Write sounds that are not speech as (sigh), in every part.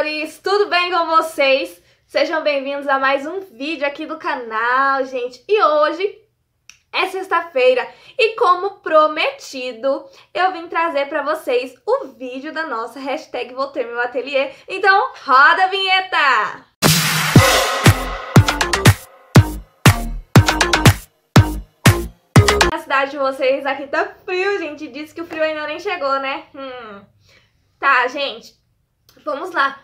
amores! Tudo bem com vocês? Sejam bem-vindos a mais um vídeo aqui do canal, gente. E hoje é sexta-feira e como prometido, eu vim trazer para vocês o vídeo da nossa hashtag Voltei Meu Ateliê. Então, roda a vinheta! Na cidade de vocês aqui tá frio, gente. Diz que o frio ainda nem chegou, né? Hum. Tá, gente, vamos lá.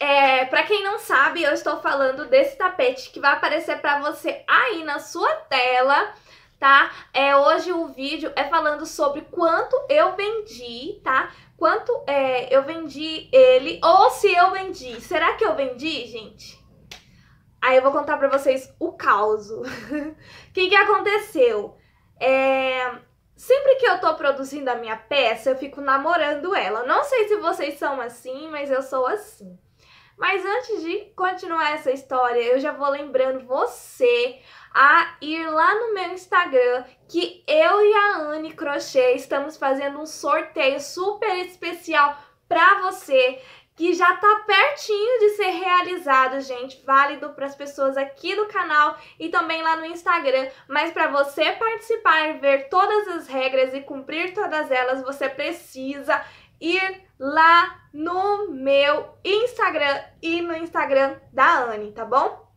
É, para quem não sabe, eu estou falando desse tapete que vai aparecer para você aí na sua tela, tá? É, hoje o vídeo é falando sobre quanto eu vendi, tá? Quanto é, eu vendi ele ou se eu vendi. Será que eu vendi, gente? Aí eu vou contar para vocês o caos. (laughs) O que, que aconteceu? É, Sempre que eu tô produzindo a minha peça, eu fico namorando ela. Não sei se vocês são assim, mas eu sou assim. Mas antes de continuar essa história, eu já vou lembrando você a ir lá no meu Instagram que eu e a Anne Crochê estamos fazendo um sorteio super especial para você que já tá pertinho de ser realizado, gente, válido para as pessoas aqui do canal e também lá no Instagram. Mas para você participar e ver todas as regras e cumprir todas elas, você precisa ir lá no meu Instagram e no Instagram da Anne, tá bom?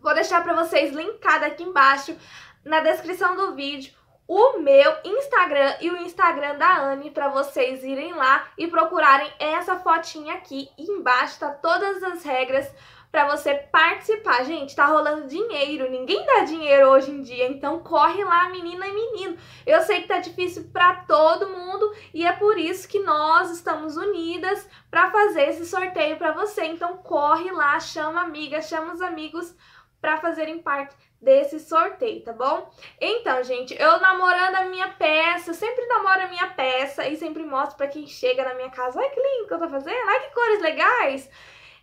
Vou deixar para vocês linkado aqui embaixo na descrição do vídeo o meu Instagram e o Instagram da Anne para vocês irem lá e procurarem essa fotinha aqui. embaixo tá todas as regras para você participar. Gente, tá rolando dinheiro, ninguém dá dinheiro hoje em dia, então corre lá, menina e menino. Eu sei que tá difícil para todo mundo e é por isso que nós estamos unidas para fazer esse sorteio para você. Então corre lá, chama amiga, chama os amigos para fazerem parte desse sorteio, tá bom? Então, gente, eu namorando a minha peça, sempre namoro a minha peça e sempre mostro para quem chega na minha casa, ai que lindo que eu tô fazendo, ai que cores legais.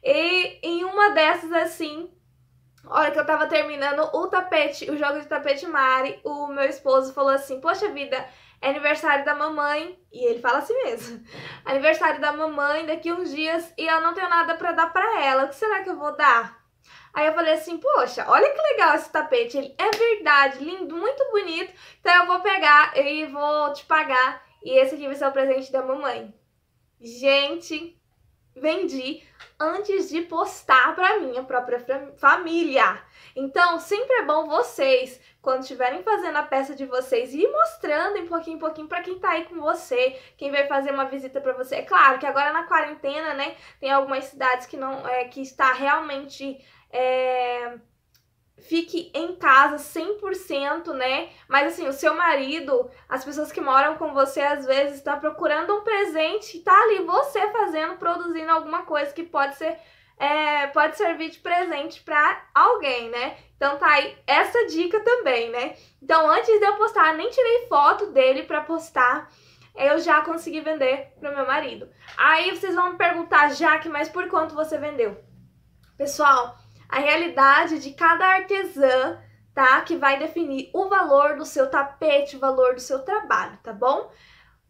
E em uma dessas, assim, hora que eu tava terminando o tapete, o jogo de tapete Mari, o meu esposo falou assim: Poxa vida, é aniversário da mamãe. E ele fala assim mesmo: (laughs) Aniversário da mamãe daqui uns dias e eu não tenho nada para dar para ela. O que será que eu vou dar? Aí eu falei assim, poxa, olha que legal esse tapete, ele é verdade, lindo, muito bonito, então eu vou pegar e vou te pagar, e esse aqui vai ser o presente da mamãe. Gente, vendi antes de postar para minha própria família. Então, sempre é bom vocês, quando estiverem fazendo a peça de vocês, ir mostrando em pouquinho em pouquinho para quem tá aí com você, quem vai fazer uma visita para você. É claro que agora na quarentena, né, tem algumas cidades que não é que está realmente é fique em casa 100%, né? Mas assim, o seu marido, as pessoas que moram com você às vezes está procurando um presente e tá ali você fazendo, produzindo alguma coisa que pode ser é, pode servir de presente para alguém, né? Então tá aí essa dica também, né? Então antes de eu postar, nem tirei foto dele para postar eu já consegui vender pro meu marido. Aí vocês vão me perguntar, Jaque, mas por quanto você vendeu? Pessoal, a realidade de cada artesã, tá? Que vai definir o valor do seu tapete, o valor do seu trabalho, tá bom?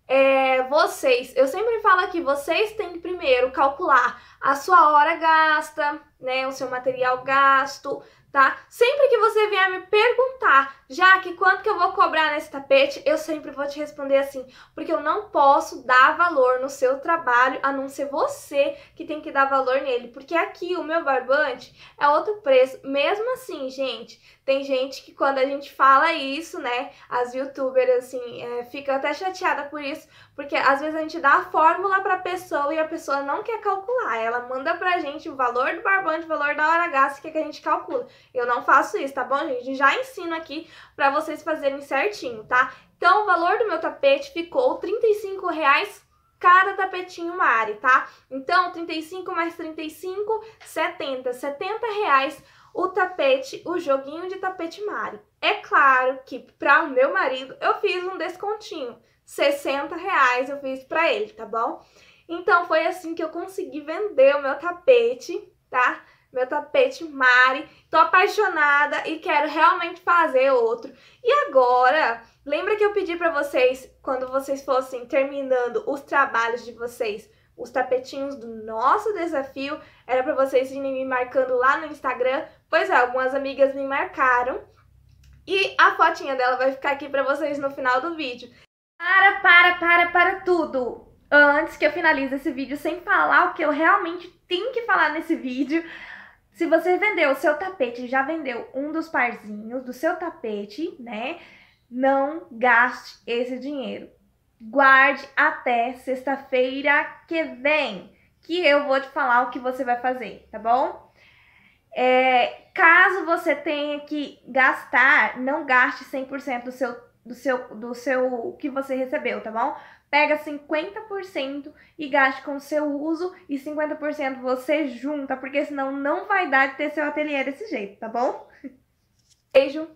É, vocês, eu sempre falo aqui, vocês têm que primeiro calcular a sua hora gasta, né, o seu material gasto, tá? Sempre que você vier me perguntar já que quanto que eu vou cobrar nesse tapete? Eu sempre vou te responder assim, porque eu não posso dar valor no seu trabalho, a não ser você que tem que dar valor nele. Porque aqui o meu barbante é outro preço. Mesmo assim, gente, tem gente que quando a gente fala isso, né, as youtubers, assim, é, ficam até chateada por isso, porque às vezes a gente dá a fórmula pra pessoa e a pessoa não quer calcular. Ela manda pra gente o valor do barbante, o valor da hora gasta que, é que a gente calcula. Eu não faço isso, tá bom, gente? Já ensino aqui para vocês fazerem certinho, tá? Então, o valor do meu tapete ficou R$35,00 cada tapetinho Mari, tá? Então, 35 mais 35, 70. 70 reais o tapete, o joguinho de tapete Mari. É claro que para o meu marido eu fiz um descontinho. 60 reais eu fiz para ele, tá bom? Então, foi assim que eu consegui vender o meu tapete, tá? meu tapete Mari, tô apaixonada e quero realmente fazer outro. E agora, lembra que eu pedi para vocês quando vocês fossem terminando os trabalhos de vocês, os tapetinhos do nosso desafio, era para vocês irem me marcando lá no Instagram. Pois é, algumas amigas me marcaram. E a fotinha dela vai ficar aqui para vocês no final do vídeo. Para, para, para, para tudo! Antes que eu finalize esse vídeo sem falar o que eu realmente tenho que falar nesse vídeo, se você vendeu o seu tapete, já vendeu um dos parzinhos do seu tapete, né? Não gaste esse dinheiro. Guarde até sexta-feira que vem, que eu vou te falar o que você vai fazer, tá bom? É, caso você tenha que gastar, não gaste 100% do seu do seu do seu que você recebeu, tá bom? pega 50% e gaste com seu uso e 50% você junta, porque senão não vai dar de ter seu ateliê desse jeito, tá bom? Beijo,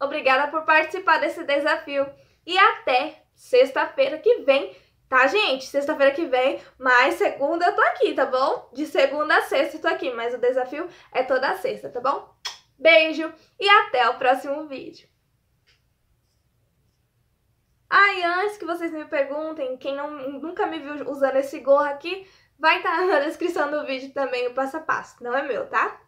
obrigada por participar desse desafio e até sexta-feira que vem, tá gente? Sexta-feira que vem, mas segunda eu tô aqui, tá bom? De segunda a sexta eu tô aqui, mas o desafio é toda sexta, tá bom? Beijo e até o próximo vídeo. Ai, ah, antes que vocês me perguntem, quem não, nunca me viu usando esse gorro aqui, vai estar tá na descrição do vídeo também o passo a passo, não é meu, tá?